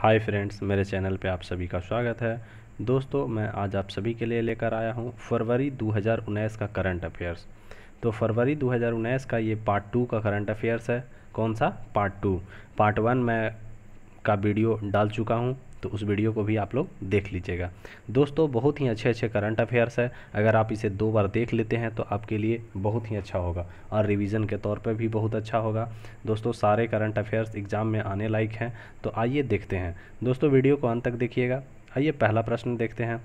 hi friends मेरे channel पे आप सभी का स्वागत है दोस्तों मैं आज आप सभी के लिए लेकर आया हूँ फरवरी 2019 का करंट अफेयर्स तो फरवरी 2019 का ये पार्ट टू का करंट अफेयर्स है कौन सा पार्ट टू पार्ट वन मैं का वीडियो डाल चुका हूँ तो उस वीडियो को भी आप लोग देख लीजिएगा दोस्तों बहुत ही अच्छे अच्छे करंट अफेयर्स है अगर आप इसे दो बार देख लेते हैं तो आपके लिए बहुत ही अच्छा होगा और रिविज़न के तौर पर भी बहुत अच्छा होगा दोस्तों सारे करंट अफेयर्स एग्ज़ाम में आने लायक हैं तो आइए देखते हैं दोस्तों वीडियो को अंत तक देखिएगा आइए पहला प्रश्न देखते हैं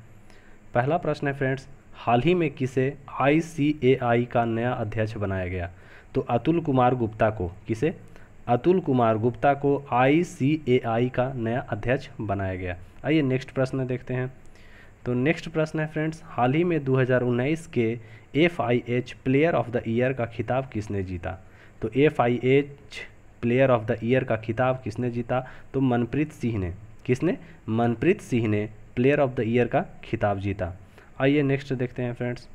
पहला प्रश्न है फ्रेंड्स हाल ही में किसे आई का नया अध्यक्ष बनाया गया तो अतुल कुमार गुप्ता को किसे अतुल कुमार गुप्ता को आई का नया अध्यक्ष बनाया गया आइए नेक्स्ट प्रश्न देखते हैं तो नेक्स्ट प्रश्न है फ्रेंड्स हाल ही में 2019 के F player of the year का खिताब किसने जीता तो F player of the year का खिताब किसने जीता तो मनप्रीत सिंह ने किसने मनप्रीत सिंह ने प्लेयर ऑफ द ईयर का खिताब जीता आइए नेक्स्ट देखते हैं फ्रेंड्स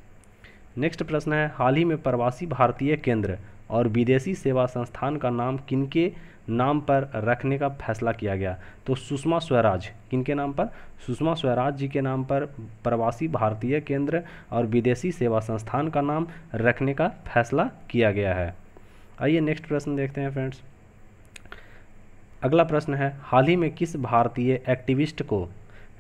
नेक्स्ट प्रश्न है हाल ही में प्रवासी भारतीय केंद्र और विदेशी सेवा संस्थान का नाम किनके नाम पर रखने का फैसला किया गया तो सुषमा स्वराज किनके नाम पर सुषमा स्वराज जी के नाम पर प्रवासी भारतीय केंद्र और विदेशी सेवा संस्थान का नाम रखने का फैसला किया गया है आइए नेक्स्ट प्रश्न देखते हैं फ्रेंड्स अगला प्रश्न है हाल ही में किस भारतीय एक्टिविस्ट को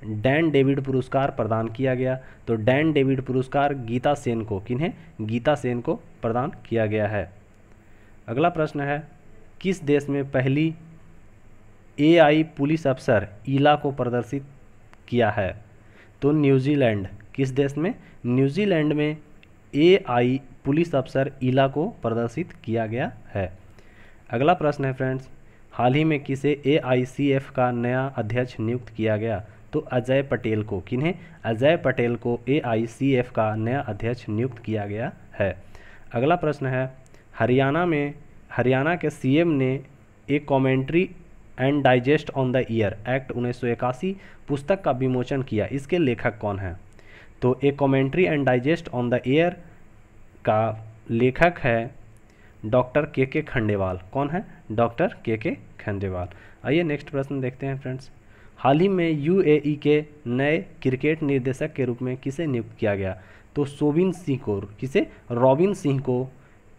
डैन डेविड पुरस्कार प्रदान किया गया तो डैन डेविड पुरस्कार गीता सेन को किन्हें गीता सेन को प्रदान किया गया है अगला प्रश्न है किस देश में पहली एआई पुलिस अफसर ईला को प्रदर्शित किया है तो न्यूजीलैंड किस देश में न्यूजीलैंड में एआई पुलिस अफसर ईला को प्रदर्शित किया गया है अगला प्रश्न है फ्रेंड्स हाल ही में किसे एआईसीएफ का नया अध्यक्ष नियुक्त किया गया तो अजय पटेल को किन्हें अजय पटेल को एआईसीएफ का नया अध्यक्ष नियुक्त किया गया है अगला प्रश्न है हरियाणा में हरियाणा के सीएम ने एक commentary and digest on the year act उन्नीस पुस्तक का विमोचन किया इसके लेखक कौन हैं तो a commentary and digest on the year का लेखक है डॉक्टर के के खंडेवाल कौन है डॉक्टर के के खंडेवाल आइए नेक्स्ट प्रश्न देखते हैं फ्रेंड्स हाल ही में यू e के नए क्रिकेट निर्देशक के रूप में किसे नियुक्त किया गया तो सोबिन सिंह को किसे रॉबिन सिंह को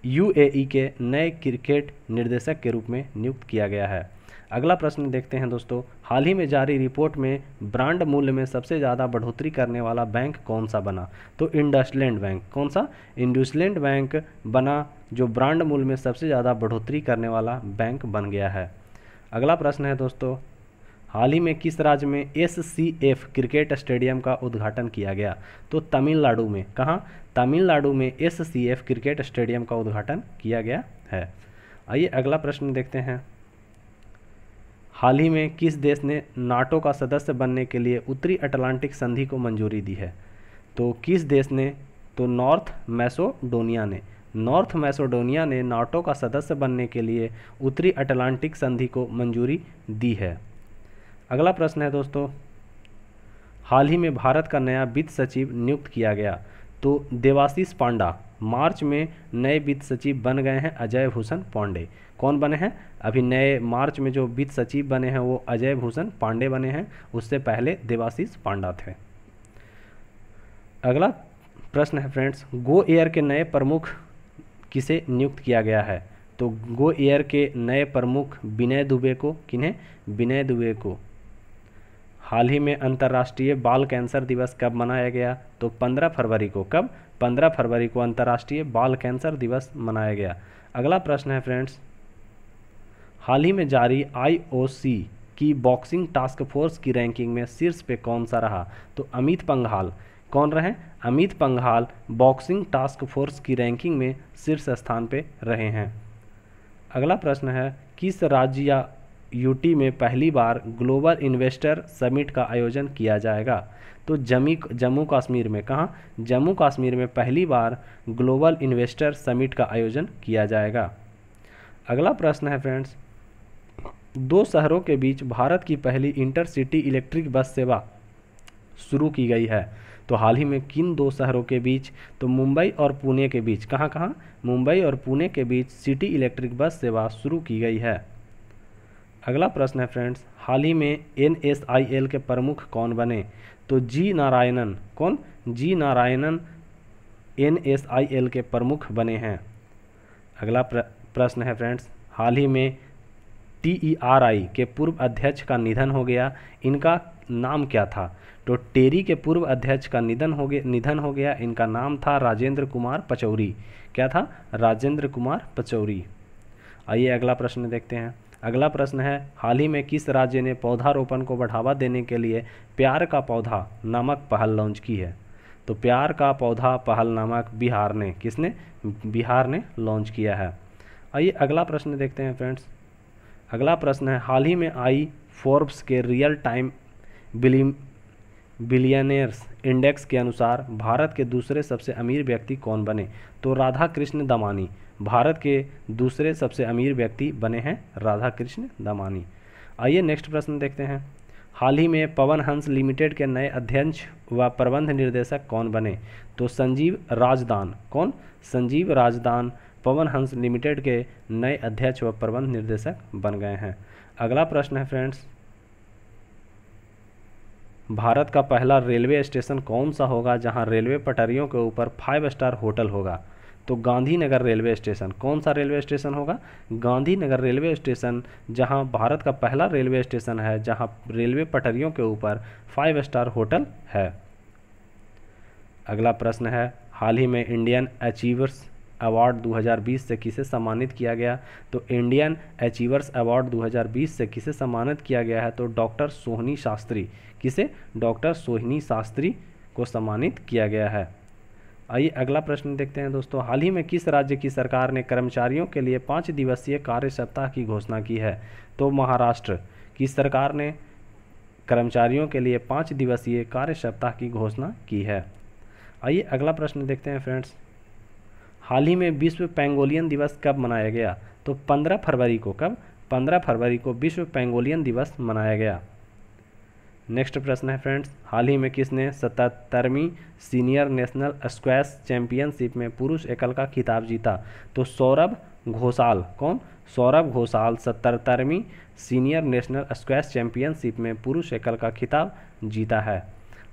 यूएई के नए क्रिकेट निर्देशक के रूप में नियुक्त किया गया है अगला प्रश्न देखते हैं दोस्तों हाल ही में जारी रिपोर्ट में ब्रांड मूल्य में सबसे ज़्यादा बढ़ोतरी करने वाला बैंक कौन सा बना तो इंडसलैंड बैंक कौन सा इंडसलैंड बैंक बना जो ब्रांड मूल्य में सबसे ज़्यादा बढ़ोतरी करने वाला बैंक बन गया है अगला प्रश्न है दोस्तों हाल ही में किस राज्य में एस क्रिकेट स्टेडियम का उद्घाटन किया गया तो तमिलनाडु में कहाँ तमिलनाडु में एस क्रिकेट स्टेडियम का उद्घाटन किया गया है आइए अगला प्रश्न देखते हैं हाल ही में किस देश ने नाटो का सदस्य बनने के लिए उत्तरी अटलांटिक संधि को मंजूरी दी है तो किस देश ने तो नॉर्थ मैसोडोनिया ने नॉर्थ मैसोडोनिया ने नाटो का सदस्य बनने के लिए उत्तरी अटलांटिक संधि को मंजूरी दी है अगला प्रश्न है दोस्तों हाल ही में भारत का नया वित्त सचिव नियुक्त किया गया तो देवाशीष पांडा मार्च में नए वित्त सचिव बन गए हैं अजय भूषण पांडे कौन बने हैं अभी नए मार्च में जो वित्त सचिव बने हैं वो अजय भूषण पांडे बने हैं उससे पहले देवाशीष पांडा थे अगला प्रश्न है फ्रेंड्स गो एयर के नए प्रमुख किसे नियुक्त किया गया है तो गो एयर के नए प्रमुख विनय दुबे को किन्हें विनय दुबे को हाल ही में अंतर्राष्ट्रीय बाल कैंसर दिवस कब मनाया गया तो 15 फरवरी को कब 15 फरवरी को अंतर्राष्ट्रीय बाल कैंसर दिवस मनाया गया अगला प्रश्न है फ्रेंड्स हाल ही में जारी आईओसी की बॉक्सिंग टास्क फोर्स की रैंकिंग में शीर्ष पे कौन सा रहा तो अमित पंघाल कौन रहे Amit Panghal boxing task force की रैंकिंग में शीर्ष स्थान पे रहे हैं अगला प्रश्न है किस राज्य या यूटी में पहली बार ग्लोबल इन्वेस्टर समिट का आयोजन किया जाएगा तो जमी जम्मू कश्मीर में कहाँ जम्मू कश्मीर में पहली बार ग्लोबल इन्वेस्टर समिट का आयोजन किया जाएगा अगला प्रश्न है फ्रेंड्स दो शहरों के बीच भारत की पहली इंटरसिटी इलेक्ट्रिक बस सेवा शुरू की गई है तो हाल ही में किन दो शहरों के बीच तो मुंबई और पुणे के बीच कहाँ कहाँ मुंबई और पुणे के बीच सिटी इलेक्ट्रिक बस सेवा शुरू की गई है अगला प्रश्न है फ्रेंड्स हाल ही में एन के प्रमुख कौन बने तो जी नारायणन कौन जी नारायणन एन के प्रमुख बने हैं अगला प्रश्न है फ्रेंड्स हाल ही में टी e के पूर्व अध्यक्ष का निधन हो गया इनका नाम क्या था तो टेरी के पूर्व अध्यक्ष का निधन हो गया निधन हो गया इनका नाम था राजेंद्र कुमार पचौरी क्या था राजेंद्र कुमार पचौरी आइए अगला प्रश्न देखते हैं अगला प्रश्न है हाल ही में किस राज्य ने पौधारोपण को बढ़ावा देने के लिए प्यार का पौधा नामक पहल लॉन्च की है तो प्यार का पौधा पहल नामक बिहार ने किसने बिहार ने लॉन्च किया है आइए अगला प्रश्न देखते हैं फ्रेंड्स अगला प्रश्न है हाल ही में आई फोर्ब्स के रियल टाइम बिलियनियर्स इंडेक्स के अनुसार भारत के दूसरे सबसे अमीर व्यक्ति कौन बने तो राधा कृष्ण दमानी भारत के दूसरे सबसे अमीर व्यक्ति बने हैं राधा कृष्ण दमानी आइए नेक्स्ट प्रश्न देखते हैं हाल ही में पवन हंस लिमिटेड के नए अध्यक्ष व प्रबंध निर्देशक कौन बने तो संजीव राजदान कौन संजीव राजदान पवन हंस लिमिटेड के नए अध्यक्ष व प्रबंध निर्देशक बन गए हैं अगला प्रश्न है फ्रेंड्स भारत का पहला रेलवे स्टेशन कौन सा होगा जहां रेलवे पटरियों के ऊपर फाइव स्टार होटल होगा तो गांधीनगर रेलवे स्टेशन कौन सा रेलवे स्टेशन होगा गांधीनगर रेलवे स्टेशन जहां भारत का पहला रेलवे स्टेशन है जहां रेलवे पटरियों के ऊपर फाइव स्टार होटल है अगला प्रश्न है हाल ही में इंडियन अचीवर्स अवार्ड 2020 से किसे सम्मानित किया गया तो इंडियन अचीवर्स अवार्ड 2020 से किसे सम्मानित किया गया है तो डॉक्टर सोहनी शास्त्री किसे डॉक्टर सोहनी शास्त्री को सम्मानित किया गया है आइए अगला प्रश्न देखते हैं दोस्तों हाल ही में किस राज्य की सरकार ने कर्मचारियों के लिए पाँच दिवसीय कार्य सप्ताह की घोषणा की है तो महाराष्ट्र की सरकार ने कर्मचारियों के लिए पाँच दिवसीय कार्य सप्ताह की घोषणा की है आइए अगला प्रश्न देखते हैं फ्रेंड्स हाल ही में विश्व पेंगोलियन दिवस कब मनाया गया तो 15 फरवरी को कब 15 फरवरी को विश्व पेंगोलियन दिवस मनाया गया नेक्स्ट प्रश्न है फ्रेंड्स हाल ही में किसने सतहत्तरवीं सीनियर नेशनल स्क्वैश चैंपियनशिप में पुरुष एकल का खिताब जीता तो सौरभ घोषाल कौन सौरभ घोषाल सतहत्तरवीं सीनियर नेशनल स्क्वैश चैंपियनशिप में पुरुष एकल का खिताब जीता है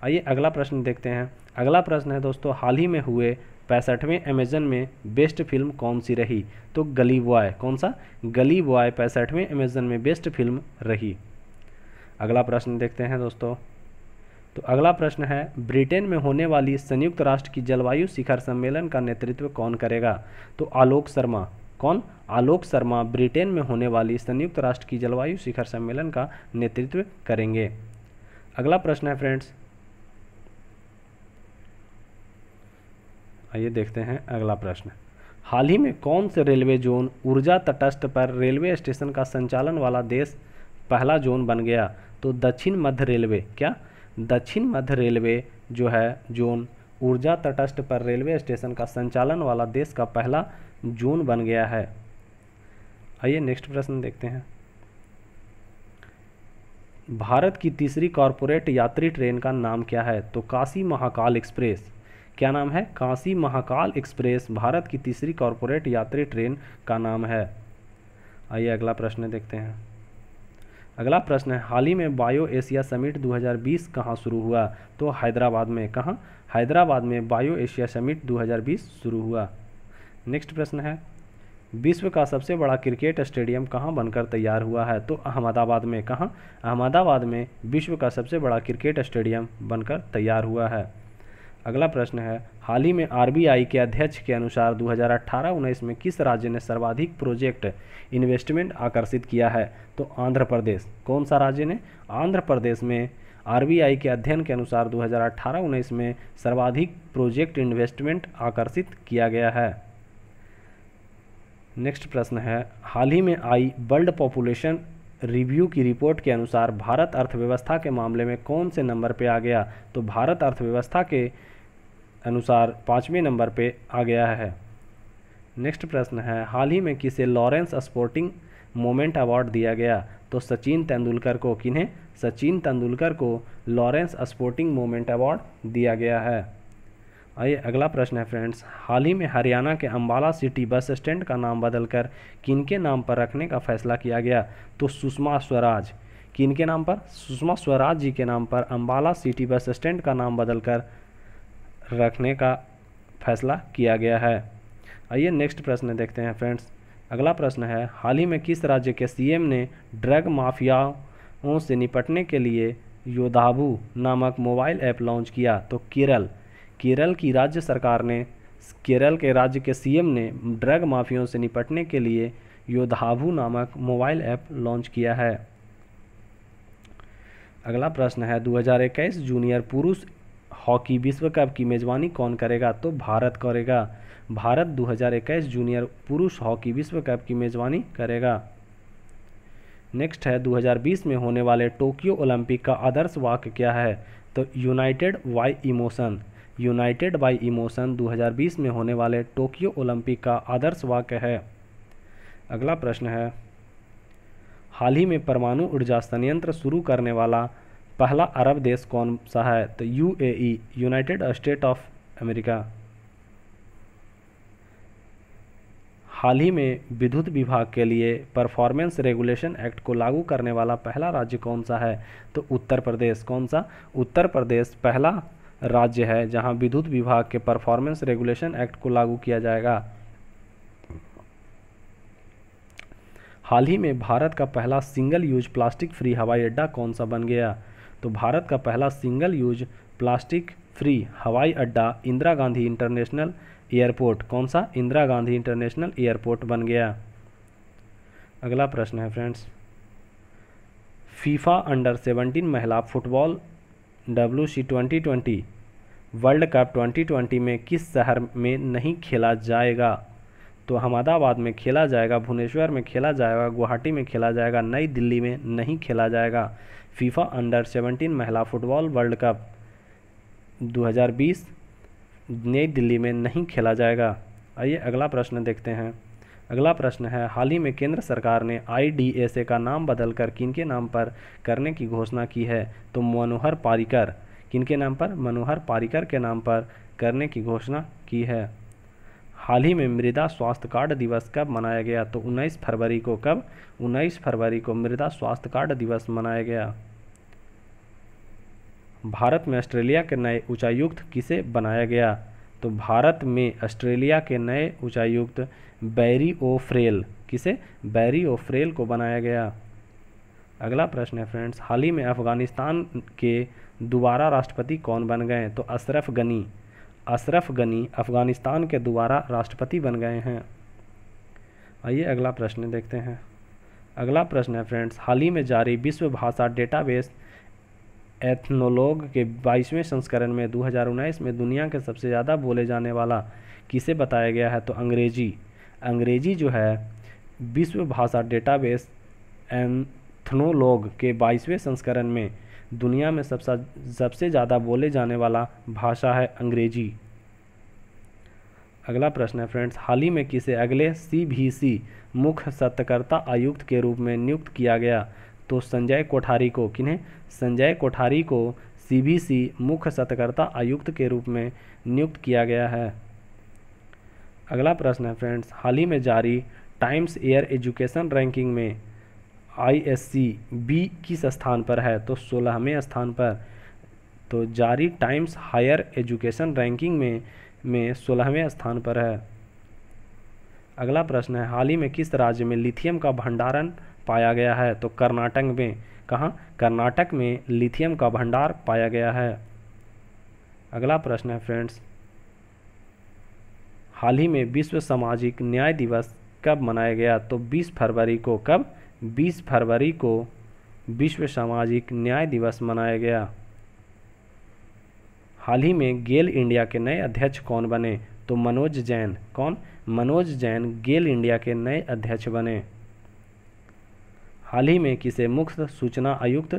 आइए अगला प्रश्न देखते हैं अगला प्रश्न है दोस्तों हाल ही में हुए पैंसठवें अमेजन में बेस्ट फिल्म कौन सी रही तो गली बॉय कौन सा गली बॉय पैंसठवें अमेजन में बेस्ट फिल्म रही अगला प्रश्न देखते हैं दोस्तों तो अगला प्रश्न है ब्रिटेन में होने वाली संयुक्त राष्ट्र की जलवायु शिखर सम्मेलन का नेतृत्व कौन करेगा तो आलोक शर्मा कौन आलोक शर्मा ब्रिटेन में होने वाली संयुक्त राष्ट्र की जलवायु शिखर सम्मेलन का नेतृत्व करेंगे अगला प्रश्न है फ्रेंड्स आइए देखते हैं अगला प्रश्न हाल ही में कौन से रेलवे जोन ऊर्जा तटस्थ पर रेलवे स्टेशन का संचालन वाला देश पहला जोन बन गया तो दक्षिण मध्य रेलवे क्या दक्षिण मध्य रेलवे जो है जोन ऊर्जा तटस्थ पर रेलवे स्टेशन का संचालन वाला देश का पहला जोन बन गया है आइए नेक्स्ट प्रश्न देखते हैं भारत की तीसरी कॉरपोरेट यात्री ट्रेन का नाम क्या है तो काशी महाकाल एक्सप्रेस क्या नाम है काशी महाकाल एक्सप्रेस भारत की तीसरी कॉरपोरेट यात्री ट्रेन का नाम है आइए अगला प्रश्न देखते हैं अगला प्रश्न है हाल ही में बायो एशिया समिट 2020 कहाँ शुरू हुआ तो हैदराबाद में कहाँ हैदराबाद में बायो एशिया समिट 2020 शुरू हुआ नेक्स्ट प्रश्न है विश्व का सबसे बड़ा क्रिकेट स्टेडियम कहाँ बनकर तैयार हुआ है तो अहमदाबाद में कहाँ अहमदाबाद में विश्व का सबसे बड़ा क्रिकेट स्टेडियम बनकर तैयार हुआ है अगला प्रश्न है हाल ही में आरबीआई के अध्यक्ष के अनुसार 2018-19 में किस राज्य ने सर्वाधिक प्रोजेक्ट इन्वेस्टमेंट आकर्षित किया है तो आंध्र प्रदेश कौन सा राज्य ने आंध्र प्रदेश में आरबीआई के अध्ययन के अनुसार 2018-19 में सर्वाधिक प्रोजेक्ट इन्वेस्टमेंट आकर्षित किया गया है नेक्स्ट प्रश्न है हाल ही में आई वर्ल्ड पॉपुलेशन रिव्यू की रिपोर्ट के अनुसार भारत अर्थव्यवस्था के मामले में कौन से नंबर पे आ गया तो भारत अर्थव्यवस्था के अनुसार पाँचवें नंबर पे आ गया है नेक्स्ट प्रश्न है हाल ही में किसे लॉरेंस स्पोर्टिंग मोमेंट अवार्ड दिया गया तो सचिन तेंदुलकर को किन्हें सचिन तेंदुलकर को लॉरेंस स्पोर्टिंग मोमेंट अवार्ड दिया गया है आइए अगला प्रश्न है फ्रेंड्स हाल ही में हरियाणा के अंबाला सिटी बस स्टैंड का नाम बदलकर किन के नाम पर रखने का फैसला किया गया तो सुषमा स्वराज किन के नाम पर सुषमा स्वराज जी के नाम पर अंबाला सिटी बस स्टैंड का नाम बदलकर रखने का फैसला किया गया है आइए नेक्स्ट प्रश्न देखते हैं फ्रेंड्स अगला प्रश्न है हाल ही में किस राज्य के सीएम ने ड्रग माफियाओं से निपटने के लिए योदाबू नामक मोबाइल ऐप लॉन्च किया तो केरल केरल की राज्य सरकार ने केरल के राज्य के सीएम ने ड्रग माफियाओं से निपटने के लिए योदाबू नामक मोबाइल ऐप लॉन्च किया है अगला प्रश्न है 2021 जूनियर पुरुष हॉकी विश्व कप की मेज़बानी कौन करेगा तो भारत करेगा भारत 2021 जूनियर पुरुष हॉकी विश्व कप की मेज़बानी करेगा नेक्स्ट है 2020 में होने वाले टोक्यो ओलंपिक का आदर्श वाक्य क्या है तो united by emotion united by emotion 2020 में होने वाले टोक्यो ओलंपिक का आदर्श वाक्य है अगला प्रश्न है हाल ही में परमाणु ऊर्जा संयंत्र शुरू करने वाला पहला अरब देश कौन सा है तो U United State of America हाल ही में विद्युत विभाग के लिए परफॉर्मेंस रेगुलेशन एक्ट को लागू करने वाला पहला राज्य कौन सा है तो उत्तर प्रदेश कौन सा उत्तर प्रदेश पहला राज्य है जहां विद्युत विभाग के परफॉर्मेंस रेगुलेशन एक्ट को लागू किया जाएगा हाल ही में भारत का पहला सिंगल यूज प्लास्टिक फ्री हवाई अड्डा कौन सा बन गया तो भारत का पहला सिंगल यूज प्लास्टिक फ्री हवाई अड्डा इंदिरा गांधी इंटरनेशनल एयरपोर्ट कौन सा इंदिरा गांधी इंटरनेशनल एयरपोर्ट बन गया अगला प्रश्न है फ्रेंड्स फीफा अंडर सेवनटीन महिला football W C twenty twenty world cup twenty twenty में किस शहर में नहीं खेला जाएगा तो अहमदाबाद में खेला जाएगा भुवनेश्वर में खेला जाएगा गुवाहाटी में खेला जाएगा नई दिल्ली में नहीं खेला जाएगा फीफा अंडर 17 महिला फुटबॉल वर्ल्ड कप 2020 नई दिल्ली में नहीं खेला जाएगा आइए अगला प्रश्न देखते हैं अगला प्रश्न है हाल ही में केंद्र सरकार ने आई का नाम बदलकर के नाम पर करने की घोषणा की है तो मनोहर पारिकर किन के नाम पर मनोहर पारिकर के नाम पर करने की घोषणा की है हाल ही में मृदा स्वास्थ्य कार्ड दिवस कब मनाया गया तो 19 फरवरी को कब 19 फरवरी को मृदा स्वास्थ्य कार्ड दिवस मनाया गया भारत में ऑस्ट्रेलिया के नए उच्चायुक्त किसे बनाया गया तो भारत में ऑस्ट्रेलिया के नए उच्चायुक्त बैरी ओ फ्रेल किसे बैरी ओ फ्रेल को बनाया गया अगला प्रश्न है फ्रेंड्स हाल ही में अफगानिस्तान के दोबारा राष्ट्रपति कौन बन गए तो अशरफ गनी अशरफ गनी अफ़गानिस्तान के दोबारा राष्ट्रपति बन गए हैं आइए अगला प्रश्न देखते हैं अगला प्रश्न है फ्रेंड्स हाल ही में जारी विश्व भाषा डेटाबेस एथनोलॉग के 22वें संस्करण में 2019 में दुनिया के सबसे ज़्यादा बोले जाने वाला किसे बताया गया है तो अंग्रेजी अंग्रेजी जो है विश्व भाषा डेटाबेस एथनोलॉग के 22वें संस्करण में दुनिया में सबसे सबसे ज़्यादा बोले जाने वाला भाषा है अंग्रेजी अगला प्रश्न है फ्रेंड्स हाल ही में किसे अगले सीबीसी मुख्य सत्यकर्ता आयुक्त के रूप में नियुक्त किया गया तो संजय कोठारी को किन्हें संजय कोठारी को सीबीसी मुख्य सतकर्ता आयुक्त के रूप में नियुक्त किया गया है अगला प्रश्न है फ्रेंड्स हाल ही में जारी टाइम्स एयर एजुकेशन रैंकिंग में आईएससी बी किस स्थान पर है तो सोलहवें स्थान पर तो जारी टाइम्स हायर एजुकेशन रैंकिंग में में सोलहवें स्थान पर है अगला प्रश्न है हाल ही में किस राज्य में लिथियम का भंडारण पाया गया है तो कर्नाटक में कहाँ कर्नाटक में लिथियम का भंडार पाया गया है अगला प्रश्न है फ्रेंड्स हाल ही में विश्व सामाजिक न्याय दिवस कब मनाया गया तो 20 फरवरी को कब 20 फरवरी को विश्व सामाजिक न्याय दिवस मनाया गया हाल ही में गेल इंडिया के नए अध्यक्ष कौन बने तो मनोज जैन कौन मनोज जैन गेल इंडिया के नए अध्यक्ष बने हाल ही में किसे मुख्य सूचना आयुक्त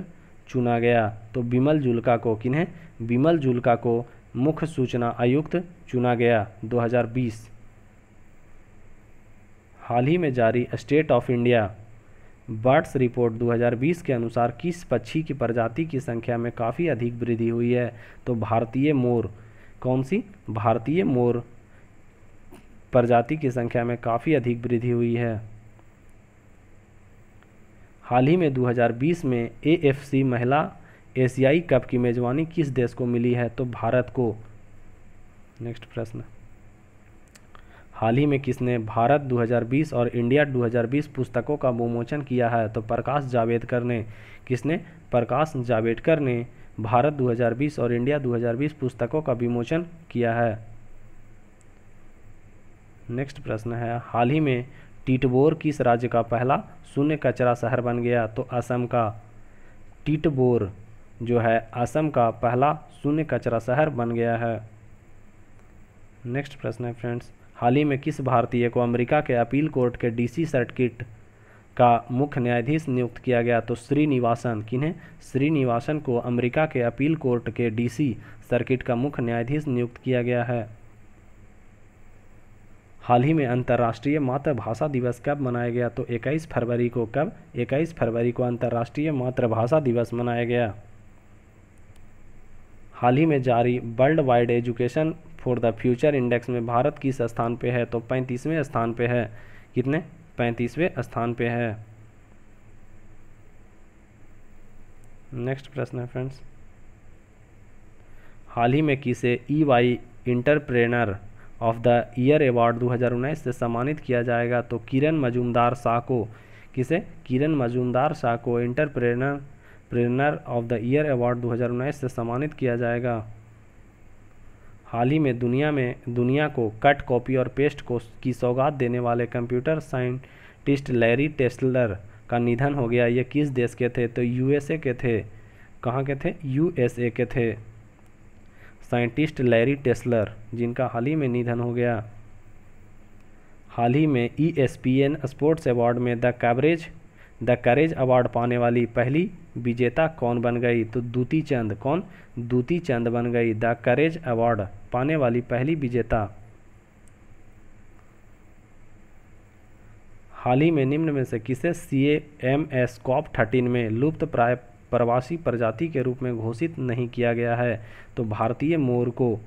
चुना गया तो बिमल जुल्का को किन्हें बिमल जुल्का को मुख्य सूचना आयुक्त चुना गया 2020 हाल ही में जारी State of India birds report 2020 के अनुसार किस पक्षी की प्रजाति की संख्या में काफ़ी अधिक वृद्धि हुई है तो भारतीय मोर कौन सी भारतीय मोर प्रजाति की संख्या में काफ़ी अधिक वृद्धि हुई है हाल ही में 2020 में एएफसी महिला एशियाई कप की मेज़बानी किस देश को मिली है तो भारत को नेक्स्ट प्रश्न हाल ही में किसने भारत 2020 और इंडिया 2020 पुस्तकों का विमोचन किया है तो प्रकाश जावेदकर ने किसने प्रकाश जावेदकर ने भारत 2020 और इंडिया 2020 पुस्तकों का विमोचन किया है नेक्स्ट प्रश्न है हाल ही में टिटबोर किस राज्य का पहला शून्य कचरा शहर बन गया तो असम का टिटबोर जो है असम का पहला शून्य कचरा शहर बन गया है नेक्स्ट प्रश्न है फ्रेंड्स हाल ही में किस भारतीय को अमेरिका के अपील कोर्ट के डीसी सर्किट का मुख्य न्यायाधीश नियुक्त किया गया तो श्रीनिवासन किन्हें श्रीनिवासन को अमेरिका के अपील कोर्ट के डीसी सर्किट का मुख्य न्यायाधीश नियुक्त किया गया है हाल ही में अंतर्राष्ट्रीय मातृभाषा दिवस कब मनाया गया तो 21 फरवरी को कब 21 फरवरी को अंतर्राष्ट्रीय मातृभाषा दिवस मनाया गया हाल ही में जारी world wide education for the future index में भारत किस स्थान पे है तो पैंतीसवें स्थान पे है कितने पैंतीसवें स्थान पे है नेक्स्ट प्रश्न है फ्रेंड्स हाल ही में किसे E Y entrepreneur of the year award 2019 से सम्मानित किया जाएगा तो किरण मजूमदार शाह को किसे किरण मजूमदार शाह को इंटरप्रेनर प्रेनर ऑफ द ईयर अवार्ड 2019 से सम्मानित किया जाएगा हाल ही में दुनिया में दुनिया को कट कॉपी और पेस्ट को की सौगात देने वाले कंप्यूटर साइंटिस्ट लैरी टेस्लर का निधन हो गया ये किस देश के थे तो यूएसए के थे कहाँ के थे यूएसए के थे साइंटिस्ट लैरी टेस्लर जिनका हाल ही में निधन हो गया हाल ही में ई स्पोर्ट्स अवार्ड में the coverage the courage award पाने वाली पहली विजेता कौन बन गई तो दूती चंद कौन दूती चंद बन गई द करेज अवार्ड पाने वाली पहली विजेता हाल ही में निम्न में से किसे C M S COP thirteen में लुप्त प्राय प्रवासी प्रजाति के रूप में घोषित नहीं किया गया है तो भारतीय मोर को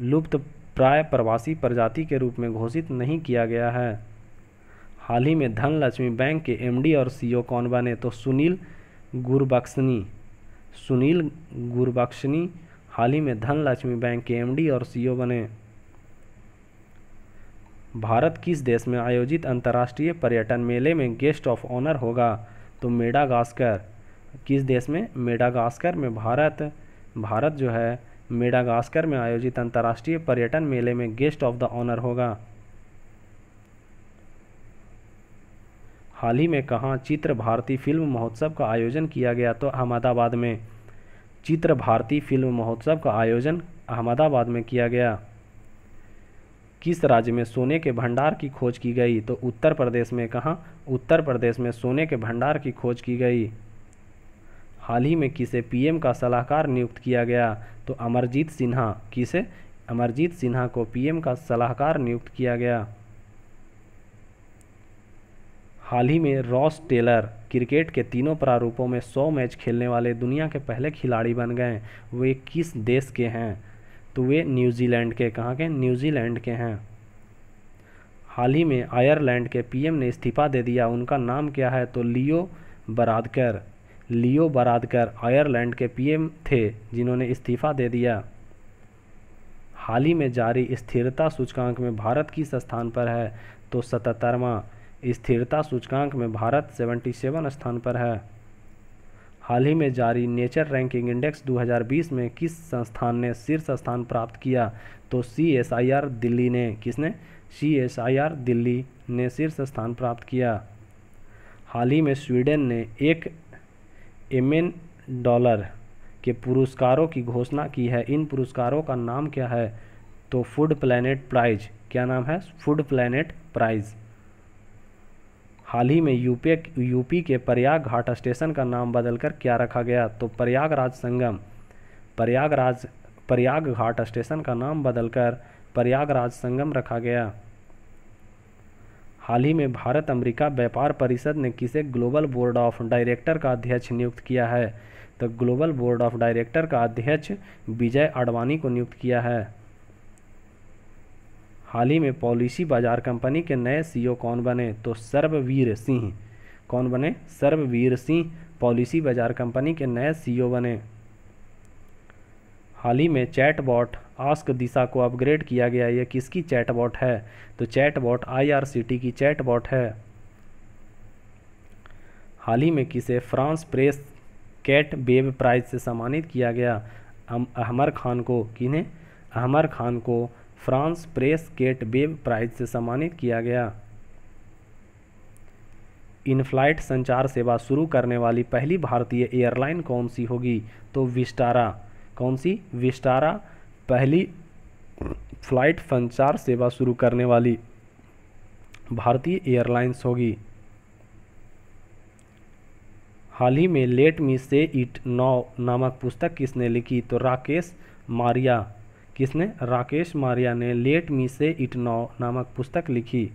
लुप्त प्राय प्रवासी प्रजाति के रूप में घोषित नहीं किया गया है हाल ही में धनलक्ष्मी बैंक के एमडी और सीईओ कौन बने तो सुनील गुरबक्सनी सुनील गुरबक्सनी हाल ही में धनलक्ष्मी बैंक के एमडी और सीईओ बने भारत किस देश में आयोजित अंतर्राष्ट्रीय पर्यटन मेले में गेस्ट ऑफ ऑनर होगा तो मेडागास्कर किस देश में मेडागास्कर में भारत भारत जो है मेडागास्कर में आयोजित अंतर्राष्ट्रीय पर्यटन मेले में गेस्ट ऑफ द ऑनर होगा हाल ही में कहाँ चित्र भारती फिल्म महोत्सव का आयोजन किया गया तो अहमदाबाद में चित्र भारती फिल्म महोत्सव का आयोजन अहमदाबाद में किया गया किस राज्य में सोने के भंडार की खोज की गई तो उत्तर प्रदेश में कहाँ उत्तर प्रदेश में सोने के भंडार की खोज की गई हाल ही में किसे पीएम का सलाहकार नियुक्त किया गया तो अमरजीत सिन्हा किसे अमरजीत सिन्हा को पीएम का सलाहकार नियुक्त किया गया हाल ही में रॉस टेलर क्रिकेट के तीनों प्रारूपों में 100 मैच खेलने वाले दुनिया के पहले खिलाड़ी बन गए वे किस देश के हैं तो वे न्यूजीलैंड के कहाँ के न्यूजीलैंड के हैं हाल ही में आयरलैंड के पीएम ने इस्तीफा दे दिया उनका नाम क्या है तो लियो बरादकर लियो बरादकर आयरलैंड के पीएम थे जिन्होंने इस्तीफा दे दिया हाल ही में जारी स्थिरता सूचकांक में भारत किस स्थान पर है तो सतहत्तरवा स्थिरता सूचकांक में भारत 77 स्थान पर है हाल ही में जारी नेचर रैंकिंग इंडेक्स 2020 में किस संस्थान ने शीर्ष स्थान प्राप्त किया तो C S I R Delhi ने किसने C S I R Delhi ने शीर्ष स्थान प्राप्त किया हाल ही में स्वीडन ने एक एम डॉलर के पुरस्कारों की घोषणा की है इन पुरस्कारों का नाम क्या है तो फूड प्लैनेट प्राइज क्या नाम है फूड प्लैनेट प्राइज़ हाल ही में यूपी यूपी के प्रयाग घाट स्टेशन का नाम बदलकर क्या रखा गया तो प्रयागराज संगम प्रयागराज प्रयाग घाट स्टेशन का नाम बदलकर प्रयागराज संगम रखा गया हाल ही में भारत अमेरिका व्यापार परिषद ने किसे ग्लोबल बोर्ड ऑफ डायरेक्टर का अध्यक्ष नियुक्त किया है तो ग्लोबल बोर्ड ऑफ डायरेक्टर का अध्यक्ष विजय आडवाणी को नियुक्त किया है हाल ही में पॉलिसी बाजार कंपनी के नए सीईओ कौन बने तो सर्ववीर सिंह कौन बने सर्ववीर सिंह पॉलिसी बाजार कंपनी के नए सीईओ बने हाल ही में चैटबॉट आस्क दिशा को अपग्रेड किया गया यह किसकी चैटबॉट है तो चैटबॉट आईआरसीटी की चैटबॉट है हाल ही में किसे France press Kate Webb prize से सम्मानित किया गया अहमर खान को किन्हें अहमर खान को France press Kate Webb prize से सम्मानित किया गया इन फ्लाइट संचार सेवा शुरू करने वाली पहली भारतीय एयरलाइन कौन सी होगी तो विस्टारा कौन सी विस्टारा पहली फ्लाइट संचार सेवा शुरू करने वाली भारतीय एयरलाइंस होगी हाल ही में लेट मी से इट नौ नामक पुस्तक किसने लिखी तो राकेश मारिया किसने राकेश मारिया ने लेट मी से इट नाउ नामक पुस्तक लिखी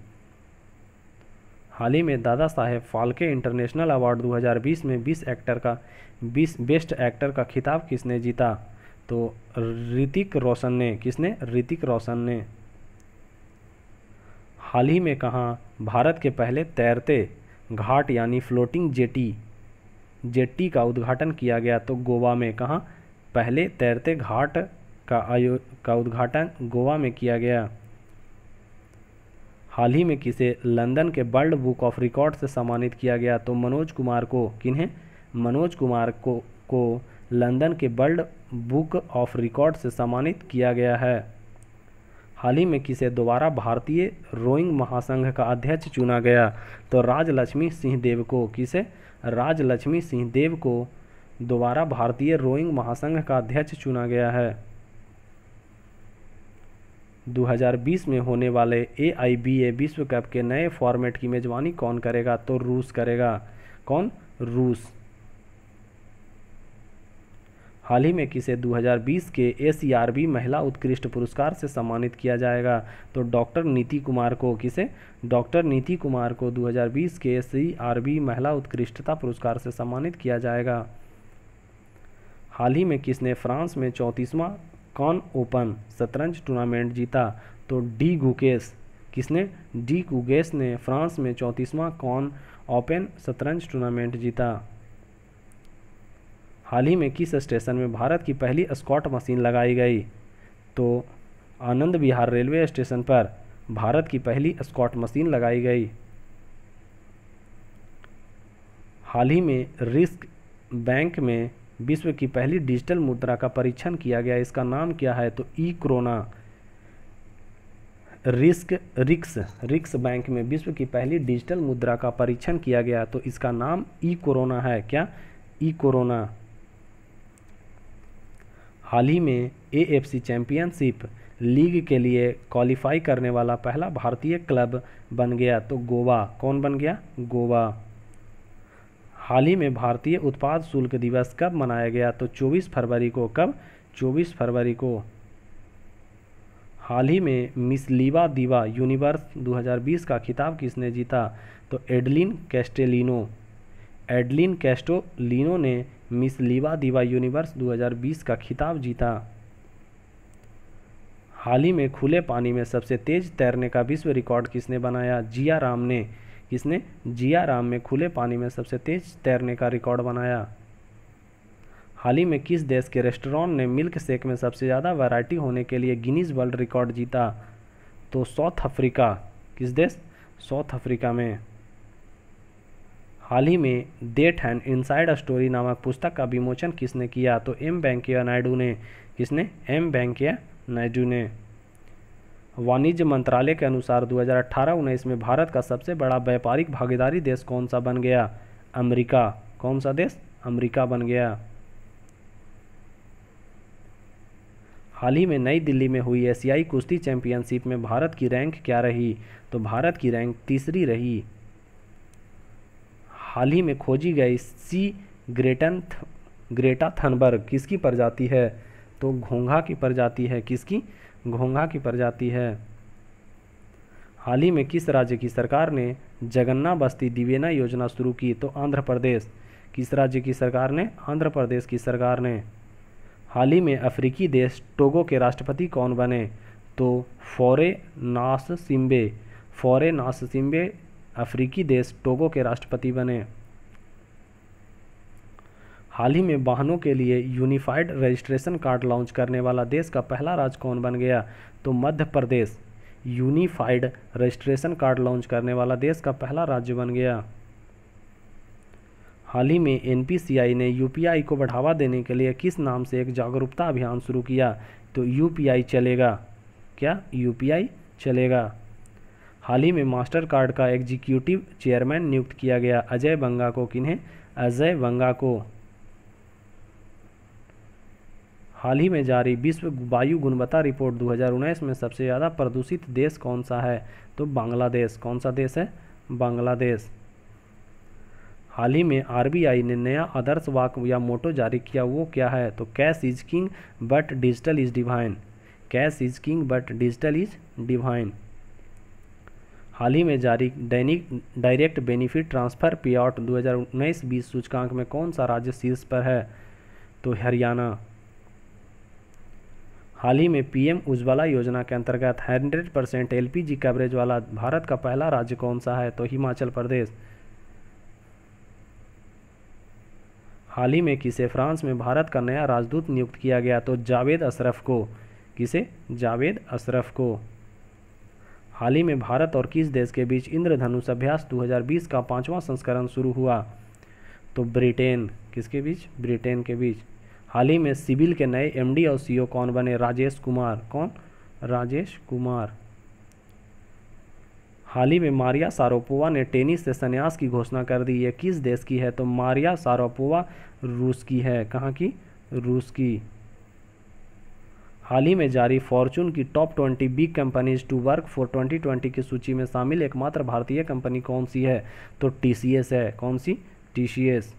हाल ही में दादा साहेब फाल्के इंटरनेशनल अवार्ड 2020 में 20 एक्टर का 20 बेस्ट एक्टर का खिताब किसने जीता तो ऋतिक रोशन ने किसने ऋतिक रोशन ने हाल ही में कहा भारत के पहले तैरते घाट यानी फ्लोटिंग जेटी जेटी का उद्घाटन किया गया तो गोवा में कहा पहले तैरते घाट का आयो का उद्घाटन गोवा में किया गया हाल ही में किसे लंदन के वर्ल्ड बुक ऑफ रिकॉर्ड से सम्मानित किया गया तो मनोज कुमार को किन्हें मनोज कुमार को को लंदन के वर्ल्ड बुक ऑफ रिकॉर्ड से सम्मानित किया गया है हाल ही में किसे दोबारा भारतीय रोइंग महासंघ का अध्यक्ष चुना गया तो राजलक्ष्मी सिंह देव को किसे राजलक्ष्मी सिंह देव को दोबारा भारतीय रोइंग महासंघ का अध्यक्ष चुना गया है 2020 में होने वाले ए आई बी ए विश्व कप के नए फॉर्मेट की मेज़बानी कौन करेगा तो रूस करेगा कौन रूस हाल ही में किसे 2020 के एसीआरबी महिला उत्कृष्ट पुरस्कार से सम्मानित किया जाएगा तो डॉक्टर नीति कुमार को किसे डॉक्टर नीति कुमार को 2020 के एसीआरबी महिला उत्कृष्टता पुरस्कार से सम्मानित किया जाएगा हाल ही में किसने फ्रांस में चौंतीसवां कौन ओपन शतरंज टूर्नामेंट जीता तो डी गुकेस किसने डी गुकेस ने फ्रांस में चौंतीसवां कौन ओपन शतरंज टूर्नामेंट जीता हाल ही में किस स्टेशन में भारत की पहली स्कॉट मशीन लगाई गई तो आनंद विहार रेलवे स्टेशन पर भारत की पहली स्कॉट मशीन लगाई गई हाल ही में रिस्क बैंक में विश्व की पहली डिजिटल मुद्रा का परीक्षण किया गया इसका नाम क्या है तो ई क्रोना रिस्क रिक्स रिक्स बैंक में विश्व की पहली डिजिटल मुद्रा का परीक्षण किया गया तो इसका नाम ई कोरोना है क्या ई कोरोना हाल ही में एएफसी चैंपियनशिप लीग के लिए क्वालिफाई करने वाला पहला भारतीय क्लब बन गया तो गोवा कौन बन गया गोवा हाल ही में भारतीय उत्पाद शुल्क दिवस कब मनाया गया तो 24 फरवरी को कब 24 फरवरी को हाल ही में मिस लीवा दीवा यूनिवर्स 2020 का खिताब किसने जीता तो एडलिन कैस्टेलिनो एडलिन कैस्टोलिनो ने मिस लीवा दीवा यूनिवर्स 2020 का खिताब जीता हाल ही में खुले पानी में सबसे तेज तैरने का विश्व रिकॉर्ड किसने बनाया जिया राम ने इसने जियाराम में खुले पानी में सबसे तेज तैरने का रिकॉर्ड बनाया हाल ही में किस देश के रेस्टोरेंट ने मिल्क शेक में सबसे ज़्यादा वैरायटी होने के लिए गिनीज वर्ल्ड रिकॉर्ड जीता तो साउथ अफ्रीका किस देश साउथ अफ्रीका में हाल ही में date and inside a story नामक पुस्तक का विमोचन किसने किया तो एम वेंकैया नायडू ने किसने एम वेंकैया नायडू ने वाणिज्य मंत्रालय के अनुसार 2018-19 में भारत का सबसे बड़ा व्यापारिक भागीदारी देश कौन सा बन गया अमेरिका कौन सा देश अमेरिका बन गया हाल ही में नई दिल्ली में हुई एशियाई कुश्ती चैंपियनशिप में भारत की रैंक क्या रही तो भारत की रैंक तीसरी रही हाल ही में खोजी गई सी ग्रेटन ग्रेटा थनबर्ग किसकी प्रजाति है तो घोंघा की प्रजाति है किसकी घोंघा की प्रजाति है हाल ही में किस राज्य की सरकार ने जगन्ना बस्ती दिवेना योजना शुरू की तो आंध्र प्रदेश किस राज्य की सरकार ने आंध्र प्रदेश की सरकार ने हाल ही में अफ्रीकी देश टोगो के राष्ट्रपति कौन बने तो फौरे नास सिम्बे फौरे नास सिम्बे अफ्रीकी देश टोगो के राष्ट्रपति बने हाल ही में वाहनों के लिए यूनिफाइड रजिस्ट्रेशन कार्ड लॉन्च करने वाला देश का पहला राज्य कौन बन गया तो Madhya Pradesh unified registration card launch करने वाला देश का पहला राज्य बन गया हाल ही में एन ने यूपीआई को बढ़ावा देने के लिए किस नाम से एक जागरूकता अभियान शुरू किया तो यूपीआई चलेगा क्या यूपीआई चलेगा हाल ही में मास्टर कार्ड का एग्जीक्यूटिव चेयरमैन नियुक्त किया गया अजय बंगा को किन्हें अजय बंगा को हाल ही में जारी विश्व वायु गुणवत्ता रिपोर्ट 2019 में सबसे ज़्यादा प्रदूषित देश कौन सा है तो बांग्लादेश कौन सा देश है बांग्लादेश हाल ही में आरबीआई ने नया आदर्श वाक या मोटो जारी किया वो क्या है तो cash is king but digital is divine cash is king but digital is divine हाल ही में जारी दैनिक direct benefit transfer payout दो सूचकांक में कौन सा राज्य शीर्ष पर है तो हरियाणा हाल ही में पीएम उज्ज्वला योजना के अंतर्गत 100 परसेंट एल कवरेज वाला भारत का पहला राज्य कौन सा है तो हिमाचल प्रदेश हाल ही में किसे फ्रांस में भारत का नया राजदूत नियुक्त किया गया तो जावेद अशरफ को किसे जावेद अशरफ को हाल ही में भारत और किस देश के बीच इंद्रधनुष अभ्यास 2020 का पांचवा संस्करण शुरू हुआ तो ब्रिटेन किसके बीच ब्रिटेन के बीच हाल ही में सिविल के नए एमडी और सीईओ कौन बने राजेश कुमार कौन राजेश कुमार हाल ही में मारिया सारोपोवा ने टेनिस से संन्यास की घोषणा कर दी ये किस देश की है तो मारिया सारोपोवा रूस की है कहाँ की रूस की हाल ही में जारी फॉर्चून की top twenty big companies to work for 2020 की सूची में शामिल एकमात्र भारतीय कंपनी कौन सी है तो टीसीएस है कौन सी टीसीएस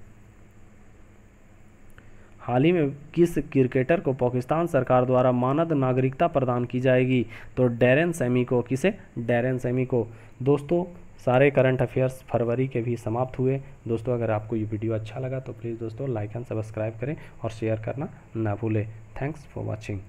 हाल ही में किस क्रिकेटर को पाकिस्तान सरकार द्वारा मानद नागरिकता प्रदान की जाएगी तो डेरन सेमी को किसे डेरन सेमी को दोस्तों सारे करंट अफेयर्स फरवरी के भी समाप्त हुए दोस्तों अगर आपको ये वीडियो अच्छा लगा तो प्लीज़ दोस्तों लाइक एंड सब्सक्राइब करें और शेयर करना ना भूलें थैंक्स फॉर वॉचिंग